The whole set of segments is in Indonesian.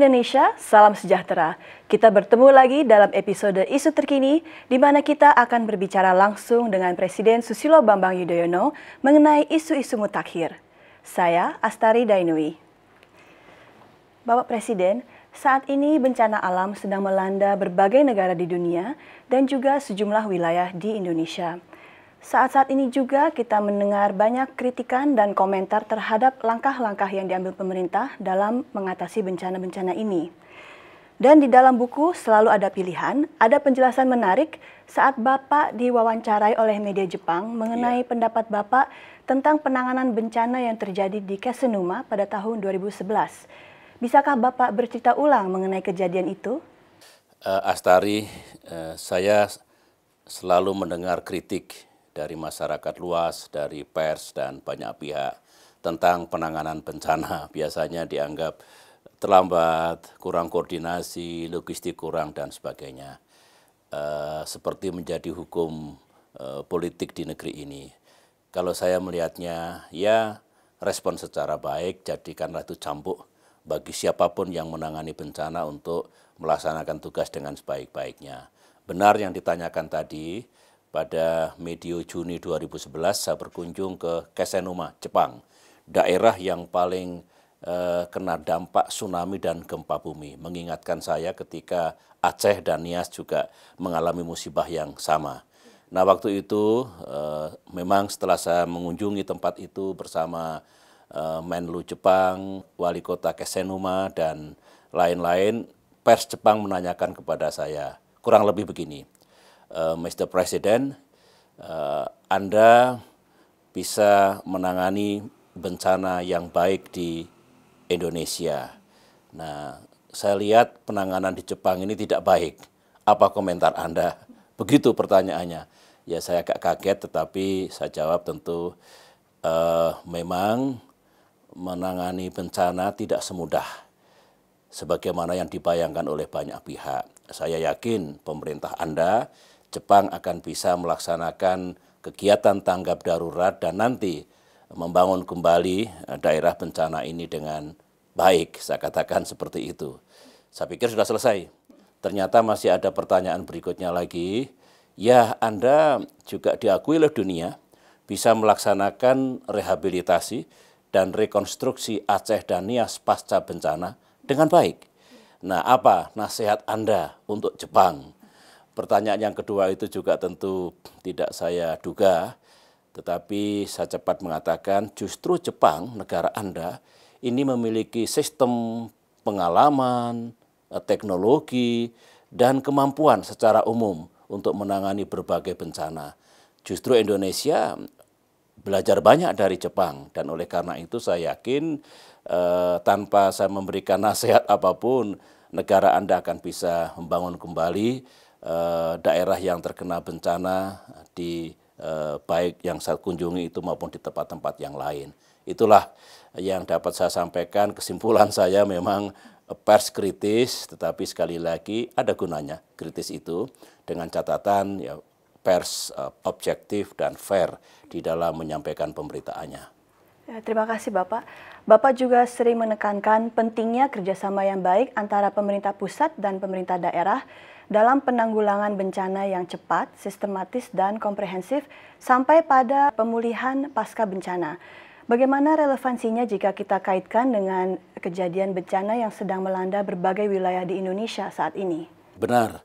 Indonesia, salam sejahtera. Kita bertemu lagi dalam episode Isu Terkini, di mana kita akan berbicara langsung dengan Presiden Susilo Bambang Yudhoyono mengenai isu-isu mutakhir. Saya Astari Dainui. Bapak Presiden, saat ini bencana alam sedang melanda berbagai negara di dunia dan juga sejumlah wilayah di Indonesia. Saat-saat ini juga kita mendengar banyak kritikan dan komentar terhadap langkah-langkah yang diambil pemerintah dalam mengatasi bencana-bencana ini. Dan di dalam buku selalu ada pilihan, ada penjelasan menarik saat Bapak diwawancarai oleh media Jepang mengenai yeah. pendapat Bapak tentang penanganan bencana yang terjadi di Kesenuma pada tahun 2011. Bisakah Bapak bercerita ulang mengenai kejadian itu? Uh, Astari, uh, saya selalu mendengar kritik dari masyarakat luas, dari pers dan banyak pihak tentang penanganan bencana biasanya dianggap terlambat, kurang koordinasi, logistik kurang dan sebagainya. e, seperti menjadi hukum e, politik di negeri ini. Kalau saya melihatnya, ya respon secara baik, jadikanlah itu cambuk bagi siapapun yang menangani bencana untuk melaksanakan tugas dengan sebaik-baiknya. Benar yang ditanyakan tadi, pada medio Juni 2011 saya berkunjung ke Kesenuma, Jepang, daerah yang paling eh, kena dampak tsunami dan gempa bumi. Mengingatkan saya ketika Aceh dan Nias juga mengalami musibah yang sama. Nah waktu itu eh, memang setelah saya mengunjungi tempat itu bersama eh, Menlu Jepang, wali kota Kesenuma dan lain-lain, pers Jepang menanyakan kepada saya kurang lebih begini Eh, Mr. President, uh, Anda bisa menangani bencana yang baik di Indonesia. Nah, saya lihat penanganan di Jepang ini tidak baik. Apa komentar Anda? Begitu pertanyaannya. Ya, saya agak kaget, tetapi saya jawab tentu uh, memang menangani bencana tidak semudah sebagaimana yang dibayangkan oleh banyak pihak. Saya yakin pemerintah Anda Jepang akan bisa melaksanakan kegiatan tanggap darurat dan nanti membangun kembali eh, daerah bencana ini dengan baik. Saya katakan seperti itu. Saya pikir sudah selesai. Ternyata masih ada pertanyaan berikutnya lagi. Ya, Anda juga diakui oleh dunia bisa melaksanakan rehabilitasi dan rekonstruksi Aceh dan Nias pasca bencana dengan baik. Nah, apa nasihat Anda untuk Jepang? Pertanyaan yang kedua itu juga tentu tidak saya duga, tetapi saya cepat mengatakan justru Jepang, negara Anda, ini memiliki sistem pengalaman, eh, teknologi, dan kemampuan secara umum untuk menangani berbagai bencana. Justru Indonesia belajar banyak dari Jepang dan oleh karena itu saya yakin eh, tanpa saya memberikan nasihat apapun negara Anda akan bisa membangun kembali Eh, daerah yang terkena bencana di eh, baik yang saya kunjungi itu maupun di tempat-tempat yang lain. Itulah yang dapat saya sampaikan. Kesimpulan saya memang pers kritis, tetapi sekali lagi ada gunanya kritis itu dengan catatan ya pers eh, objektif dan fair di dalam menyampaikan pemberitaannya. Ya, terima kasih Bapak. Bapak juga sering menekankan pentingnya kerjasama yang baik antara pemerintah pusat dan pemerintah daerah dalam penanggulangan bencana yang cepat, sistematis, dan komprehensif sampai pada pemulihan pasca bencana. Bagaimana relevansinya jika kita kaitkan dengan kejadian bencana yang sedang melanda berbagai wilayah di Indonesia saat ini? Benar,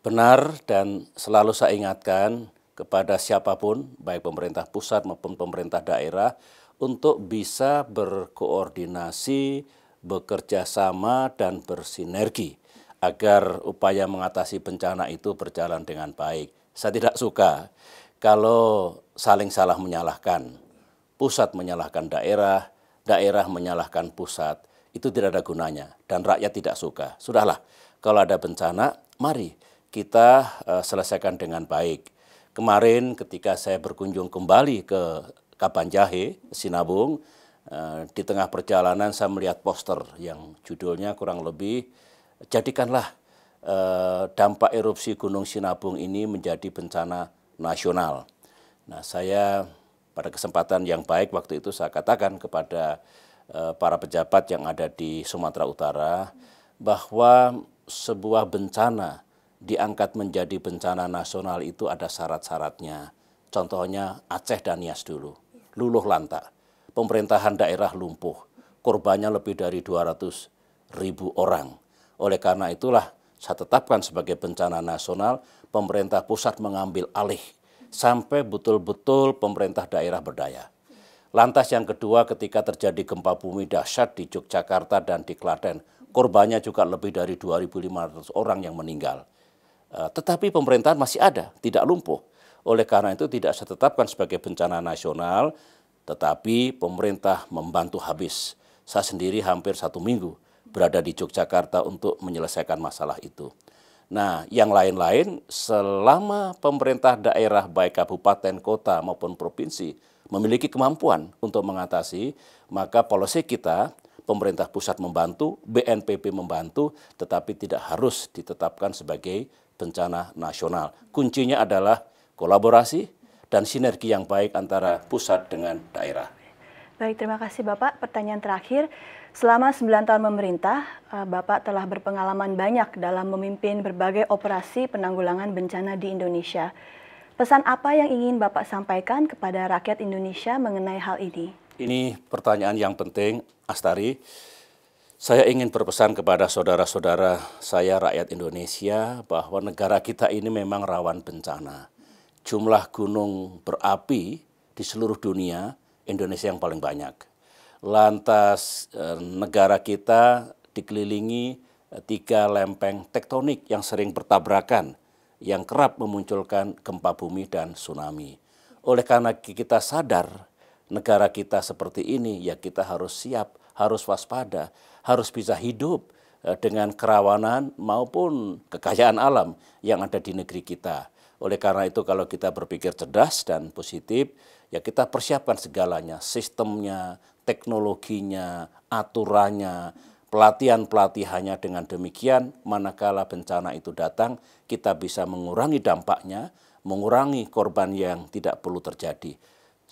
benar dan selalu saya ingatkan kepada siapapun, baik pemerintah pusat maupun pemerintah daerah, untuk bisa berkoordinasi, bekerja sama, dan bersinergi agar upaya mengatasi bencana itu berjalan dengan baik. Saya tidak suka kalau saling salah menyalahkan. Pusat menyalahkan daerah, daerah menyalahkan pusat. Itu tidak ada gunanya dan rakyat tidak suka. Sudahlah, kalau ada bencana, mari kita eh, selesaikan dengan baik. Kemarin ketika saya berkunjung kembali ke Kapanjahe, Sinabung. Eh, di tengah perjalanan saya melihat poster yang judulnya kurang lebih jadikanlah eh, dampak erupsi Gunung Sinabung ini menjadi bencana nasional. Nah, saya pada kesempatan yang baik waktu itu saya katakan kepada eh, para pejabat yang ada di Sumatera Utara bahwa sebuah bencana diangkat menjadi bencana nasional itu ada syarat-syaratnya. Contohnya Aceh dan Nias dulu luluh lantak. Pemerintahan daerah lumpuh. Korbannya lebih dari 200 ribu orang. Oleh karena itulah saya tetapkan sebagai bencana nasional, pemerintah pusat mengambil alih sampai betul-betul pemerintah daerah berdaya. Lantas yang kedua ketika terjadi gempa bumi dahsyat di Yogyakarta dan di Klaten, korbannya juga lebih dari 2.500 orang yang meninggal. Eh, tetapi pemerintahan masih ada, tidak lumpuh. Oleh karena itu tidak saya tetapkan sebagai bencana nasional, tetapi pemerintah membantu habis. Saya sendiri hampir satu minggu berada di Yogyakarta untuk menyelesaikan masalah itu. Nah, yang lain-lain selama pemerintah daerah baik kabupaten, kota maupun provinsi memiliki kemampuan untuk mengatasi, maka polisi kita pemerintah pusat membantu, BNPB membantu, tetapi tidak harus ditetapkan sebagai bencana nasional. Kuncinya adalah kolaborasi, dan sinergi yang baik antara pusat dengan daerah. Baik, terima kasih Bapak. Pertanyaan terakhir, selama 9 tahun memerintah, eh, Bapak telah berpengalaman banyak dalam memimpin berbagai operasi penanggulangan bencana di Indonesia. Pesan apa yang ingin Bapak sampaikan kepada rakyat Indonesia mengenai hal ini? Ini pertanyaan yang penting, Astari. Saya ingin berpesan kepada saudara-saudara saya rakyat Indonesia bahwa negara kita ini memang rawan bencana jumlah gunung berapi di seluruh dunia, Indonesia yang paling banyak. Lantas eh, negara kita dikelilingi eh, tiga lempeng tektonik yang sering bertabrakan, yang kerap memunculkan gempa bumi dan tsunami. Oleh karena kita sadar negara kita seperti ini, ya kita harus siap, harus waspada, harus bisa hidup eh, dengan kerawanan maupun kekayaan alam yang ada di negeri kita. Oleh karena itu kalau kita berpikir cerdas dan positif, ya kita persiapkan segalanya, sistemnya, teknologinya, aturannya, pelatihan-pelatihannya dengan demikian manakala bencana itu datang, kita bisa mengurangi dampaknya, mengurangi korban yang tidak perlu terjadi.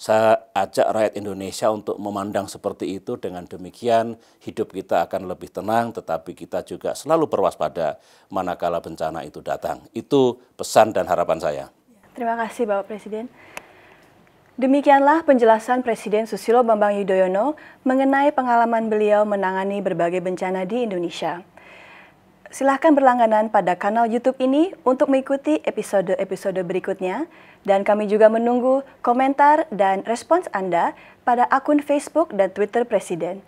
Saya ajak rakyat Indonesia untuk memandang seperti itu. Dengan demikian, hidup kita akan lebih tenang, tetapi kita juga selalu berwaspada manakala bencana itu datang. Itu pesan dan harapan saya. Terima kasih, Bapak Presiden. Demikianlah penjelasan Presiden Susilo Bambang Yudhoyono mengenai pengalaman beliau menangani berbagai bencana di Indonesia. Silahkan berlangganan pada kanal YouTube ini untuk mengikuti episode-episode berikutnya. Dan kami juga menunggu komentar dan respons Anda pada akun Facebook dan Twitter Presiden.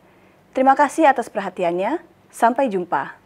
Terima kasih atas perhatiannya. Sampai jumpa.